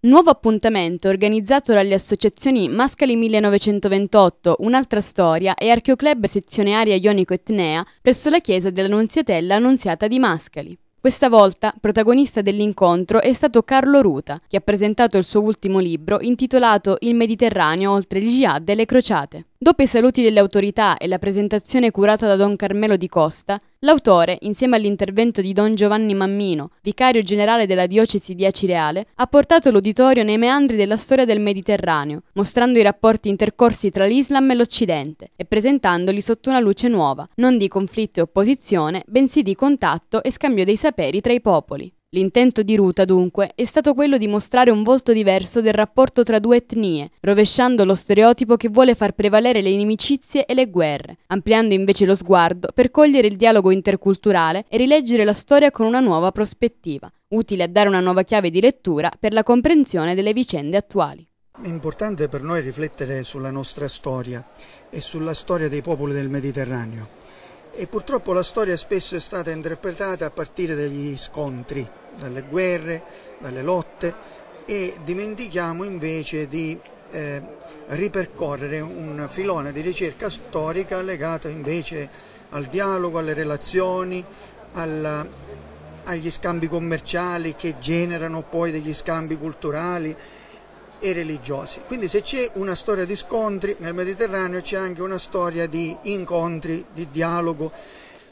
Nuovo appuntamento organizzato dalle associazioni Mascali 1928, Un'altra Storia e Archeoclub Sezione Aria Ionico Etnea presso la chiesa dell'Annunziatella Annunziata di Mascali. Questa volta protagonista dell'incontro è stato Carlo Ruta, che ha presentato il suo ultimo libro intitolato Il Mediterraneo oltre il jihad e le crociate. Dopo i saluti delle autorità e la presentazione curata da Don Carmelo di Costa, l'autore, insieme all'intervento di Don Giovanni Mammino, vicario generale della diocesi di Acireale, ha portato l'uditorio nei meandri della storia del Mediterraneo, mostrando i rapporti intercorsi tra l'Islam e l'Occidente e presentandoli sotto una luce nuova, non di conflitto e opposizione, bensì di contatto e scambio dei saperi tra i popoli. L'intento di Ruta, dunque, è stato quello di mostrare un volto diverso del rapporto tra due etnie, rovesciando lo stereotipo che vuole far prevalere le inimicizie e le guerre, ampliando invece lo sguardo per cogliere il dialogo interculturale e rileggere la storia con una nuova prospettiva, utile a dare una nuova chiave di lettura per la comprensione delle vicende attuali. È importante per noi riflettere sulla nostra storia e sulla storia dei popoli del Mediterraneo e purtroppo la storia spesso è stata interpretata a partire dagli scontri, dalle guerre, dalle lotte e dimentichiamo invece di eh, ripercorrere un filone di ricerca storica legato invece al dialogo, alle relazioni, alla, agli scambi commerciali che generano poi degli scambi culturali e religiosi. Quindi se c'è una storia di scontri nel Mediterraneo c'è anche una storia di incontri, di dialogo.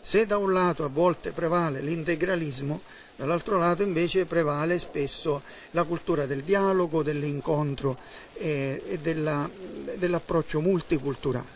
Se da un lato a volte prevale l'integralismo, dall'altro lato invece prevale spesso la cultura del dialogo, dell'incontro eh, e, dell'approccio multiculturale.